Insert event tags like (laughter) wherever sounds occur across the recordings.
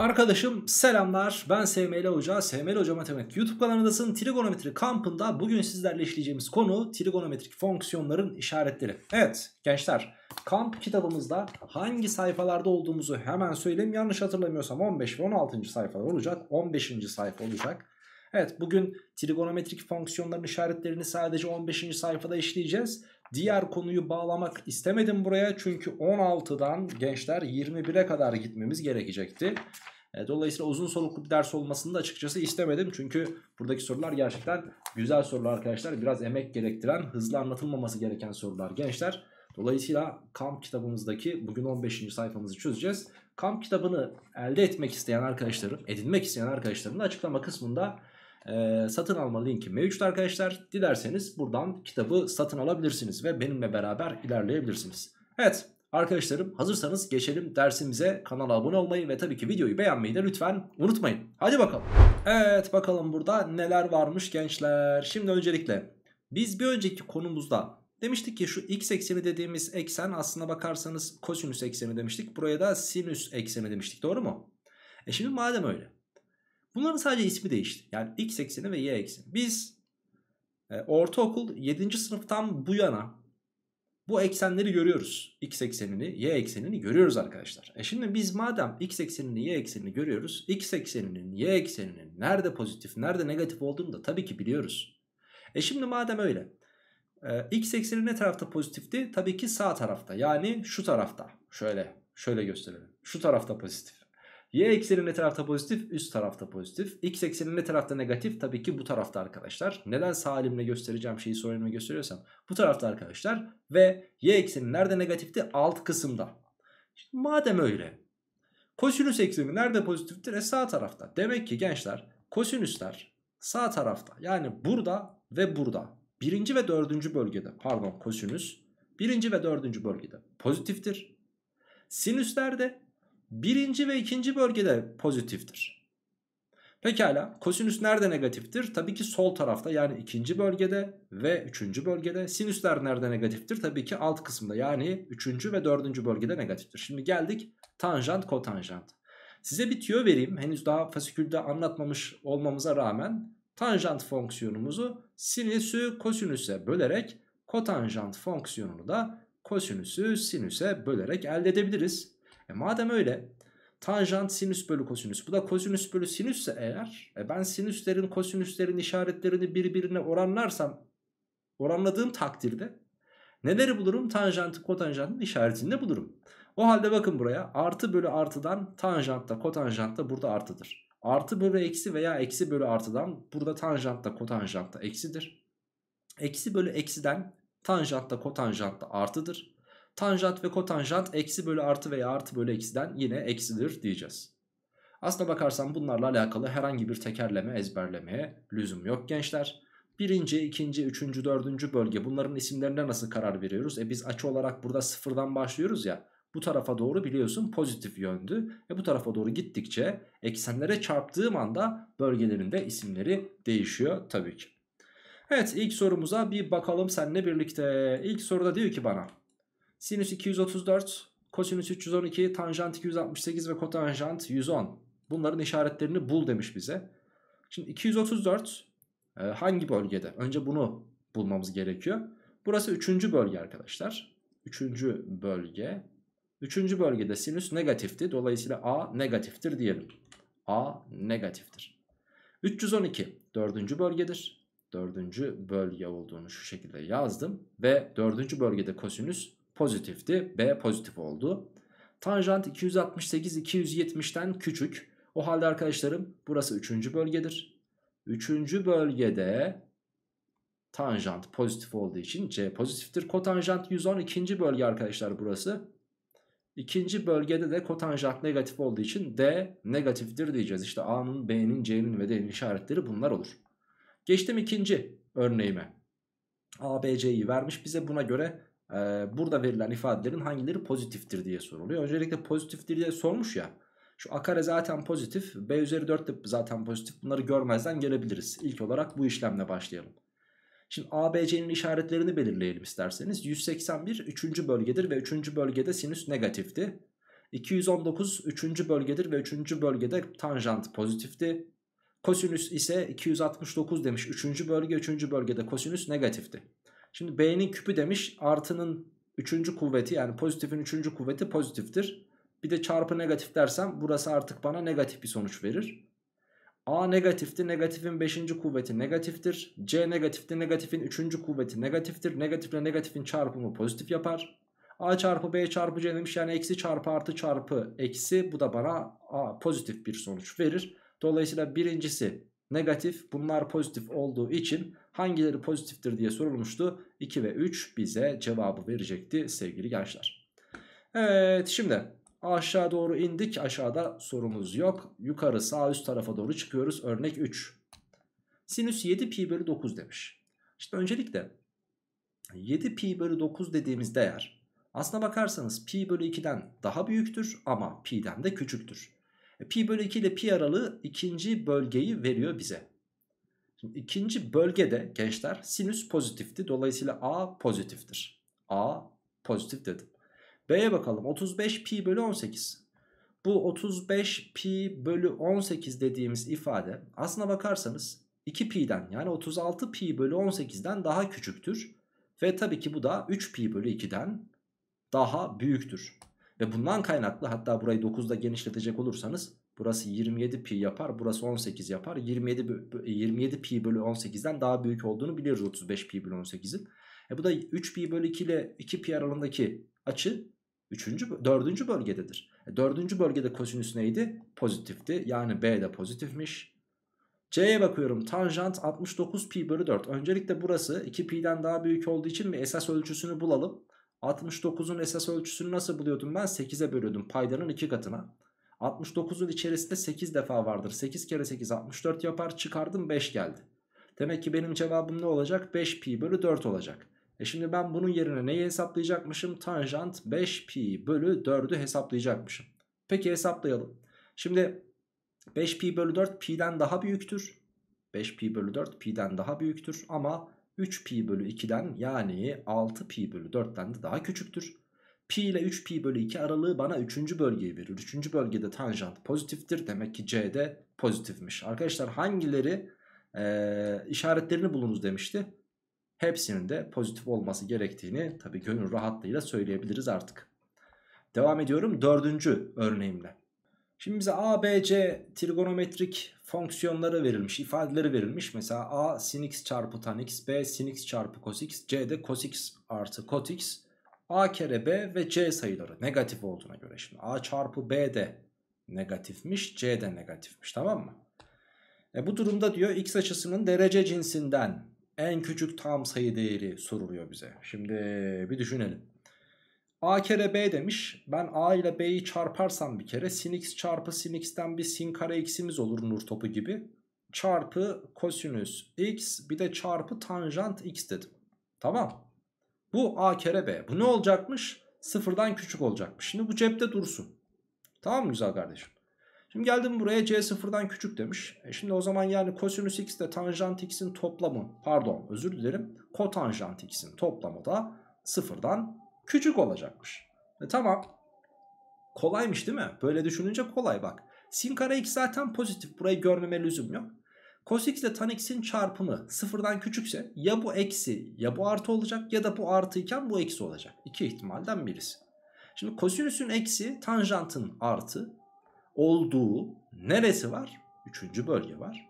Arkadaşım selamlar ben SML Hoca, SML Hoca Matematik YouTube kanalındasın. Trigonometri kampında bugün sizlerle işleyeceğimiz konu trigonometrik fonksiyonların işaretleri. Evet gençler kamp kitabımızda hangi sayfalarda olduğumuzu hemen söyleyeyim. Yanlış hatırlamıyorsam 15 ve 16. sayfalar olacak, 15. sayfa olacak. Evet bugün trigonometrik fonksiyonların işaretlerini sadece 15. sayfada işleyeceğiz. Diğer konuyu bağlamak istemedim buraya çünkü 16'dan gençler 21'e kadar gitmemiz gerekecekti. E, dolayısıyla uzun soluklu bir ders olmasını da açıkçası istemedim. Çünkü buradaki sorular gerçekten güzel sorular arkadaşlar. Biraz emek gerektiren, hızlı anlatılmaması gereken sorular gençler. Dolayısıyla kamp kitabımızdaki bugün 15. sayfamızı çözeceğiz. Kamp kitabını elde etmek isteyen arkadaşlarım, edinmek isteyen arkadaşlarım da açıklama kısmında e, satın alma linki mevcut arkadaşlar. Dilerseniz buradan kitabı satın alabilirsiniz ve benimle beraber ilerleyebilirsiniz. Evet arkadaşlarım hazırsanız geçelim dersimize. Kanala abone olmayı ve tabii ki videoyu beğenmeyi de lütfen unutmayın. Hadi bakalım. Evet bakalım burada neler varmış gençler. Şimdi öncelikle biz bir önceki konumuzda Demiştik ki şu x ekseni dediğimiz eksen aslına bakarsanız kosinüs ekseni demiştik. Buraya da sinüs ekseni demiştik doğru mu? E şimdi madem öyle. Bunların sadece ismi değişti. Yani x ekseni ve y ekseni. Biz e, ortaokul 7. sınıftan bu yana bu eksenleri görüyoruz. X eksenini, y eksenini görüyoruz arkadaşlar. E şimdi biz madem x eksenini, y eksenini görüyoruz. X ekseninin, y ekseninin nerede pozitif, nerede negatif olduğunu da tabii ki biliyoruz. E şimdi madem öyle. E, x ekseni ne tarafta pozitifti? Tabii ki sağ tarafta. Yani şu tarafta. Şöyle, şöyle gösterelim. Şu tarafta pozitif. Y ekseni ne tarafta pozitif? Üst tarafta pozitif. X ekseni ne tarafta negatif? Tabii ki bu tarafta arkadaşlar. Neden sağ elimle göstereceğim şeyi sol elimle gösteriyorsam? Bu tarafta arkadaşlar. Ve Y ekseni nerede negatifti? Alt kısımda. Şimdi madem öyle. Kosinüs ekseni nerede pozitiftir? E sağ tarafta. Demek ki gençler kosinüsler sağ tarafta. Yani burada ve burada. Birinci ve dördüncü bölgede. Pardon kosinüs. Birinci ve dördüncü bölgede pozitiftir. Sinüsler de birinci ve ikinci bölgede pozitiftir. Pekala kosinüs nerede negatiftir? Tabii ki sol tarafta yani ikinci bölgede ve üçüncü bölgede. Sinüsler nerede negatiftir? Tabii ki alt kısımda yani üçüncü ve dördüncü bölgede negatiftir. Şimdi geldik tanjant kotanjant. Size bir tüyo vereyim henüz daha fasikülde anlatmamış olmamıza rağmen tanjant fonksiyonumuzu sinüsü kosinüse bölerek kotanjant fonksiyonunu da kosinüsü sinüse bölerek elde edebiliriz. E madem öyle tanjant sinüs bölü kosinüs. Bu da kosinüs bölü sinüsse eğer e ben sinüslerin kosinüslerin işaretlerini birbirine oranlarsam oranladığım takdirde neleri bulurum? Tanjantı kotanjantın işaretini bulurum. O halde bakın buraya artı bölü artıdan tanjantta kotanjantta burada artıdır. Artı bölü eksi veya eksi bölü artıdan burada tanjantta kotanjantta eksidir. Eksi bölü eksiden tanjantta kotanjantta artıdır. Tanjant ve kotanjant eksi bölü artı veya artı bölü eksiden yine eksidir diyeceğiz. Aslına bakarsan bunlarla alakalı herhangi bir tekerleme ezberlemeye lüzum yok gençler. Birinci, ikinci, üçüncü, dördüncü bölge bunların isimlerine nasıl karar veriyoruz? E biz açı olarak burada sıfırdan başlıyoruz ya bu tarafa doğru biliyorsun pozitif yöndü. E bu tarafa doğru gittikçe eksenlere çarptığım anda bölgelerin de isimleri değişiyor tabii ki. Evet ilk sorumuza bir bakalım seninle birlikte. İlk soruda diyor ki bana Sinüs 234, kosinüs 312, tanjant 268 ve kotanjant 110. Bunların işaretlerini bul demiş bize. Şimdi 234 e, hangi bölgede? Önce bunu bulmamız gerekiyor. Burası 3. bölge arkadaşlar. 3. bölge. 3. bölgede sinüs negatifti. Dolayısıyla A negatiftir diyelim. A negatiftir. 312 4. bölgedir. 4. bölge olduğunu şu şekilde yazdım. Ve 4. bölgede kosinüs pozitifti. B pozitif oldu. Tanjant 268 270'ten küçük. O halde arkadaşlarım burası 3. bölgedir. 3. bölgede tanjant pozitif olduğu için C pozitiftir. Kotanjant 110 ikinci bölge arkadaşlar burası. İkinci bölgede de kotanjant negatif olduğu için D negatiftir diyeceğiz. İşte A'nın, B'nin, C'nin ve D'nin işaretleri bunlar olur. Geçtim ikinci örneğime. A, B, C'yi vermiş bize buna göre e, burada verilen ifadelerin hangileri pozitiftir diye soruluyor. Öncelikle pozitiftir diye sormuş ya. Şu a kare zaten pozitif. B üzeri 4 de zaten pozitif. Bunları görmezden gelebiliriz. İlk olarak bu işlemle başlayalım. Şimdi a, b, c'nin işaretlerini belirleyelim isterseniz. 181 3. bölgedir ve 3. bölgede sinüs negatifti. 219 3. bölgedir ve 3. bölgede tanjant pozitifti. Kosinüs ise 269 demiş 3. bölge 3. bölgede kosinüs negatifti. Şimdi B'nin küpü demiş artının üçüncü kuvveti yani pozitifin üçüncü kuvveti pozitiftir. Bir de çarpı negatif dersem burası artık bana negatif bir sonuç verir. A negatifti negatifin beşinci kuvveti negatiftir. C negatifti negatifin üçüncü kuvveti negatiftir. Negatifle negatifin çarpımı pozitif yapar. A çarpı B çarpı C demiş yani eksi çarpı artı çarpı eksi bu da bana A, pozitif bir sonuç verir. Dolayısıyla birincisi negatif bunlar pozitif olduğu için hangileri pozitiftir diye sorulmuştu. 2 ve 3 bize cevabı verecekti sevgili gençler. Evet şimdi aşağı doğru indik. Aşağıda sorumuz yok. Yukarı sağ üst tarafa doğru çıkıyoruz. Örnek 3. Sinüs 7 pi bölü 9 demiş. İşte öncelikle 7 pi bölü 9 dediğimiz değer aslına bakarsanız pi bölü 2'den daha büyüktür ama pi'den de küçüktür. E, pi bölü 2 ile pi aralığı ikinci bölgeyi veriyor bize. Şimdi ikinci bölgede gençler sinüs pozitifti. Dolayısıyla A pozitiftir. A pozitif dedim. B'ye bakalım 35 pi bölü 18. Bu 35 pi bölü 18 dediğimiz ifade aslına bakarsanız 2 pi'den yani 36 pi bölü 18'den daha küçüktür. Ve tabii ki bu da 3 pi bölü 2'den daha büyüktür. Ve bundan kaynaklı hatta burayı 9'da genişletecek olursanız Burası 27 pi yapar. Burası 18 yapar. 27, 27 pi bölü 18'den daha büyük olduğunu biliyoruz 35 pi bölü 18'in. E bu da 3 pi bölü 2 ile 2 pi aralığındaki açı 3. 4. bölgededir. E 4. bölgede kosinüs neydi? Pozitifti. Yani B de pozitifmiş. C'ye bakıyorum. Tanjant 69 pi bölü 4. Öncelikle burası 2 pi'den daha büyük olduğu için bir esas ölçüsünü bulalım. 69'un esas ölçüsünü nasıl buluyordum ben? 8'e bölüyordum paydanın 2 katına. 69'un içerisinde 8 defa vardır. 8 kere 8 64 yapar çıkardım 5 geldi. Demek ki benim cevabım ne olacak? 5 pi bölü 4 olacak. E şimdi ben bunun yerine neyi hesaplayacakmışım? Tanjant 5 pi bölü 4'ü hesaplayacakmışım. Peki hesaplayalım. Şimdi 5 pi bölü 4 pi'den daha büyüktür. 5 pi bölü 4 pi'den daha büyüktür ama 3 pi bölü 2'den yani 6 pi bölü 4'ten de daha küçüktür. Pi ile 3pi bölü 2 aralığı bana 3. bölgeyi verir. 3. bölgede tanjant pozitiftir. Demek ki C'de pozitifmiş. Arkadaşlar hangileri e, işaretlerini bulunuz demişti. Hepsinin de pozitif olması gerektiğini tabi gönül rahatlığıyla söyleyebiliriz artık. Devam ediyorum dördüncü örneğimle. Şimdi bize A, B, C trigonometrik fonksiyonları verilmiş, ifadeleri verilmiş. Mesela A sin x çarpı tan x, B sin x çarpı cos x, C de cos x artı cot x a kere b ve c sayıları negatif olduğuna göre. Şimdi a çarpı b de negatifmiş c de negatifmiş tamam mı? E bu durumda diyor x açısının derece cinsinden en küçük tam sayı değeri soruluyor bize. Şimdi bir düşünelim. A kere B demiş. Ben A ile B'yi çarparsam bir kere sin x çarpı sin x'ten bir sin kare x'imiz olur nur topu gibi. Çarpı kosinüs x bir de çarpı tanjant x dedim. Tamam. Bu a kere b. Bu ne olacakmış? Sıfırdan küçük olacakmış. Şimdi bu cepte dursun. Tamam mı güzel kardeşim? Şimdi geldim buraya c sıfırdan küçük demiş. E şimdi o zaman yani kosinüs x de tanjant x'in toplamı pardon özür dilerim kotanjant x'in toplamı da sıfırdan küçük olacakmış. E tamam kolaymış değil mi? Böyle düşününce kolay bak. Sin kare x zaten pozitif burayı görmeme lüzum yok. Cos x ile tan x'in çarpımı sıfırdan küçükse ya bu eksi ya bu artı olacak ya da bu artı iken bu eksi olacak. İki ihtimalden birisi. Şimdi kosinüsün eksi tanjantın artı olduğu neresi var? Üçüncü bölge var.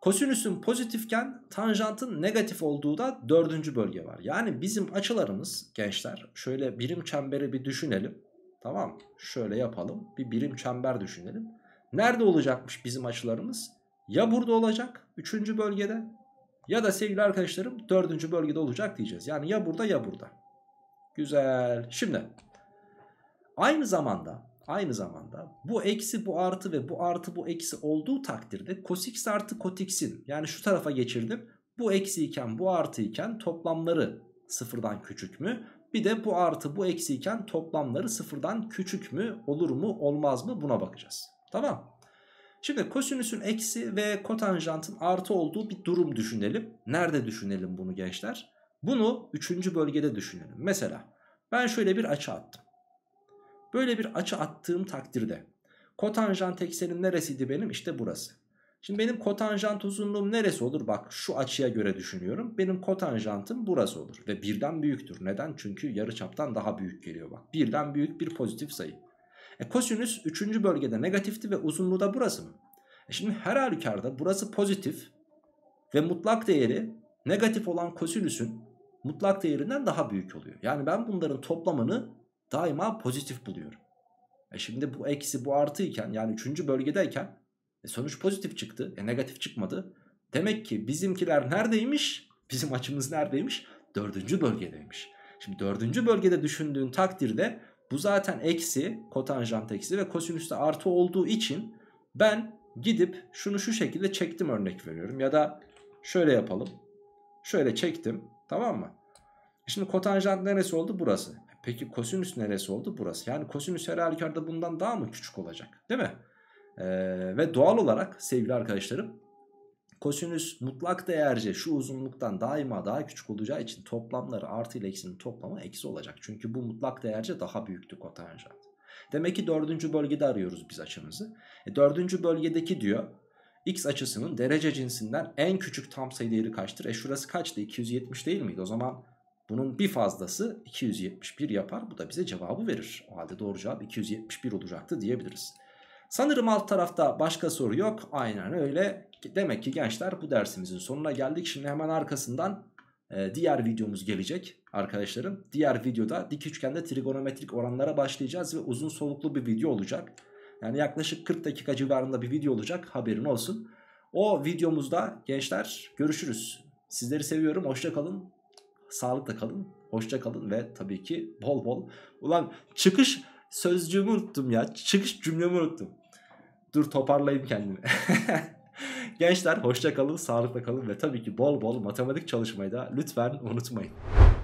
Kosinüsün pozitifken tanjantın negatif olduğu da dördüncü bölge var. Yani bizim açılarımız gençler şöyle birim çemberi bir düşünelim. Tamam şöyle yapalım bir birim çember düşünelim. Nerede olacakmış bizim açılarımız? Ya burada olacak 3. bölgede ya da sevgili arkadaşlarım 4. bölgede olacak diyeceğiz. Yani ya burada ya burada. Güzel. Şimdi aynı zamanda aynı zamanda bu eksi bu artı ve bu artı bu eksi olduğu takdirde cos artı kotx'in yani şu tarafa geçirdim. Bu eksi iken bu artı iken toplamları sıfırdan küçük mü? Bir de bu artı bu eksi iken toplamları sıfırdan küçük mü olur mu olmaz mı buna bakacağız. Tamam Şimdi kosinüsün eksi ve kotanjantın artı olduğu bir durum düşünelim. Nerede düşünelim bunu gençler? Bunu üçüncü bölgede düşünelim. Mesela ben şöyle bir açı attım. Böyle bir açı attığım takdirde kotanjant eksenim neresiydi benim? İşte burası. Şimdi benim kotanjant uzunluğum neresi olur? Bak şu açıya göre düşünüyorum. Benim kotanjantım burası olur. Ve birden büyüktür. Neden? Çünkü yarı çaptan daha büyük geliyor. Bak birden büyük bir pozitif sayı. E, kosinüs 3. bölgede negatifti ve uzunluğu da burası mı? E, şimdi her halükarda burası pozitif ve mutlak değeri negatif olan kosinüsün mutlak değerinden daha büyük oluyor. Yani ben bunların toplamını daima pozitif buluyorum. E şimdi bu eksi bu artı iken yani 3. bölgedeyken e sonuç pozitif çıktı. E negatif çıkmadı. Demek ki bizimkiler neredeymiş? Bizim açımız neredeymiş? 4. bölgedeymiş. Şimdi 4. bölgede düşündüğün takdirde bu zaten eksi kotanjant eksi ve kosinüs de artı olduğu için ben gidip şunu şu şekilde çektim örnek veriyorum. Ya da şöyle yapalım. Şöyle çektim tamam mı? E şimdi kotanjant neresi oldu? Burası. E peki kosinüs neresi oldu? Burası. Yani kosinüs herhalde bundan daha mı küçük olacak? Değil mi? Ee, ve doğal olarak sevgili arkadaşlarım kosinüs mutlak değerce şu uzunluktan daima daha küçük olacağı için toplamları artı ile eksinin toplamı eksi olacak. Çünkü bu mutlak değerce daha büyüktü kotanjant. Demek ki dördüncü bölgede arıyoruz biz açımızı. E, dördüncü bölgedeki diyor x açısının derece cinsinden en küçük tam sayı değeri kaçtır? E şurası kaçtı? 270 değil miydi? O zaman bunun bir fazlası 271 yapar. Bu da bize cevabı verir. O halde doğru cevap 271 olacaktı diyebiliriz. Sanırım alt tarafta başka soru yok. Aynen öyle. Demek ki gençler bu dersimizin sonuna geldik. Şimdi hemen arkasından e, diğer videomuz gelecek arkadaşlarım. Diğer videoda dik üçgende trigonometrik oranlara başlayacağız ve uzun soluklu bir video olacak. Yani yaklaşık 40 dakika civarında bir video olacak haberin olsun. O videomuzda gençler görüşürüz. Sizleri seviyorum. Hoşça kalın. Sağlıkla kalın. Hoşça kalın ve tabii ki bol bol. Ulan çıkış sözcüğümü unuttum ya. Çıkış cümlemi unuttum. Dur toparlayayım kendimi. (laughs) Gençler hoşça kalın, sağlıkla kalın ve tabii ki bol bol matematik çalışmayı da lütfen unutmayın.